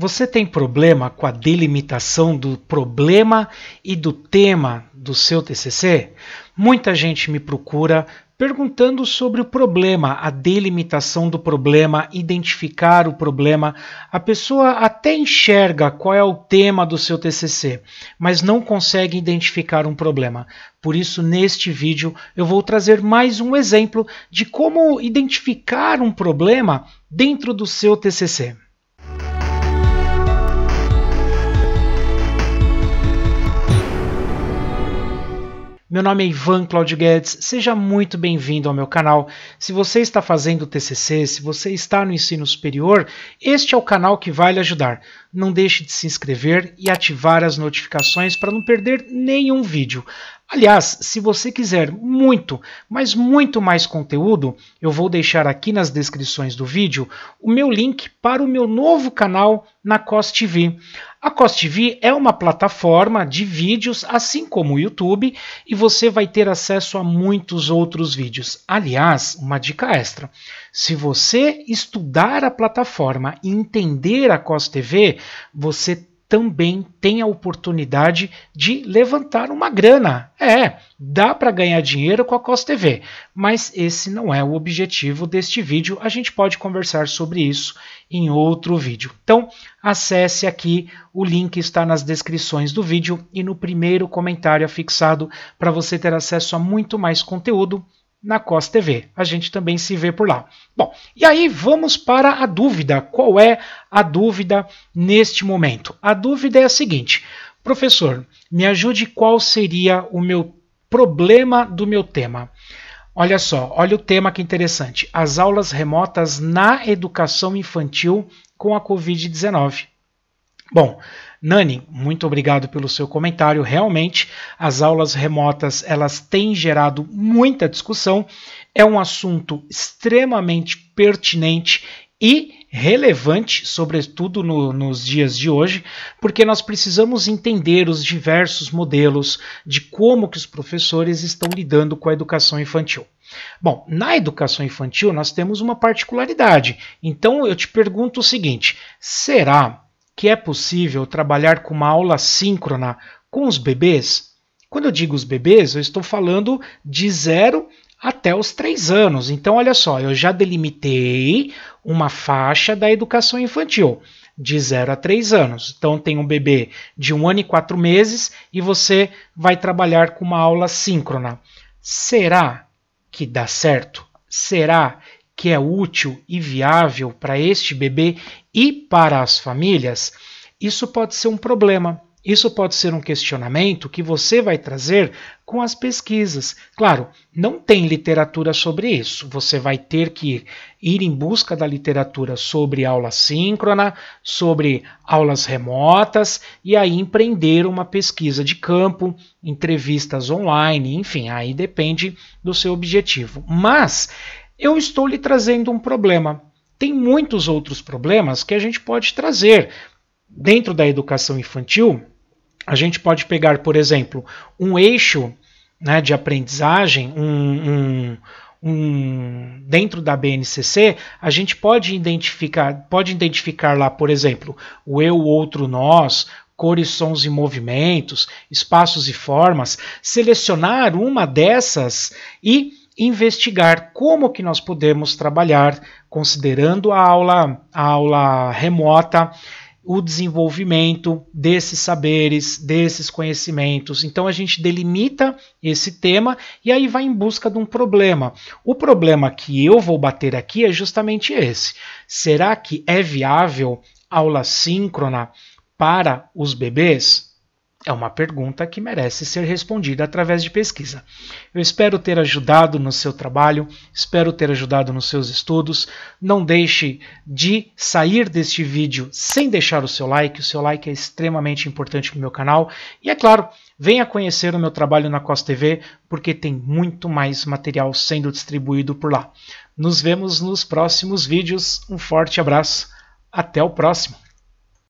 Você tem problema com a delimitação do problema e do tema do seu TCC? Muita gente me procura perguntando sobre o problema, a delimitação do problema, identificar o problema. A pessoa até enxerga qual é o tema do seu TCC, mas não consegue identificar um problema. Por isso, neste vídeo, eu vou trazer mais um exemplo de como identificar um problema dentro do seu TCC. Meu nome é Ivan Claudio Guedes, seja muito bem-vindo ao meu canal. Se você está fazendo TCC, se você está no ensino superior, este é o canal que vai lhe ajudar. Não deixe de se inscrever e ativar as notificações para não perder nenhum vídeo. Aliás, se você quiser muito, mas muito mais conteúdo, eu vou deixar aqui nas descrições do vídeo o meu link para o meu novo canal na Costv. TV. A Costv TV é uma plataforma de vídeos, assim como o YouTube, e você vai ter acesso a muitos outros vídeos. Aliás, uma dica extra: se você estudar a plataforma e entender a Costv, TV, você também tem a oportunidade de levantar uma grana. É, dá para ganhar dinheiro com a Costa TV, mas esse não é o objetivo deste vídeo. A gente pode conversar sobre isso em outro vídeo. Então, acesse aqui, o link está nas descrições do vídeo e no primeiro comentário afixado para você ter acesso a muito mais conteúdo na COS TV. A gente também se vê por lá. Bom, e aí vamos para a dúvida. Qual é a dúvida neste momento? A dúvida é a seguinte: professor, me ajude qual seria o meu problema do meu tema. Olha só, olha o tema que interessante: as aulas remotas na educação infantil com a Covid-19. Bom, Nani, muito obrigado pelo seu comentário. Realmente, as aulas remotas elas têm gerado muita discussão. É um assunto extremamente pertinente e relevante, sobretudo no, nos dias de hoje, porque nós precisamos entender os diversos modelos de como que os professores estão lidando com a educação infantil. Bom, na educação infantil nós temos uma particularidade. Então eu te pergunto o seguinte: será que é possível trabalhar com uma aula síncrona com os bebês? Quando eu digo os bebês, eu estou falando de zero até os três anos. Então, olha só, eu já delimitei uma faixa da educação infantil de 0 a 3 anos. Então tem um bebê de 1 um ano e 4 meses e você vai trabalhar com uma aula síncrona. Será que dá certo? Será que é útil e viável para este bebê e para as famílias, isso pode ser um problema. Isso pode ser um questionamento que você vai trazer com as pesquisas. Claro, não tem literatura sobre isso. Você vai ter que ir em busca da literatura sobre aula síncrona, sobre aulas remotas e aí empreender uma pesquisa de campo, entrevistas online, enfim, aí depende do seu objetivo. Mas eu estou lhe trazendo um problema. Tem muitos outros problemas que a gente pode trazer. Dentro da educação infantil, a gente pode pegar, por exemplo, um eixo né, de aprendizagem, um, um um, dentro da BNCC, a gente pode identificar, pode identificar lá, por exemplo, o eu, outro, nós, cores, sons e movimentos, espaços e formas, selecionar uma dessas e investigar como que nós podemos trabalhar, considerando a aula, a aula remota, o desenvolvimento desses saberes, desses conhecimentos. Então a gente delimita esse tema e aí vai em busca de um problema. O problema que eu vou bater aqui é justamente esse. Será que é viável aula síncrona para os bebês? É uma pergunta que merece ser respondida através de pesquisa. Eu espero ter ajudado no seu trabalho, espero ter ajudado nos seus estudos. Não deixe de sair deste vídeo sem deixar o seu like. O seu like é extremamente importante para o meu canal. E é claro, venha conhecer o meu trabalho na Cos TV, porque tem muito mais material sendo distribuído por lá. Nos vemos nos próximos vídeos. Um forte abraço. Até o próximo.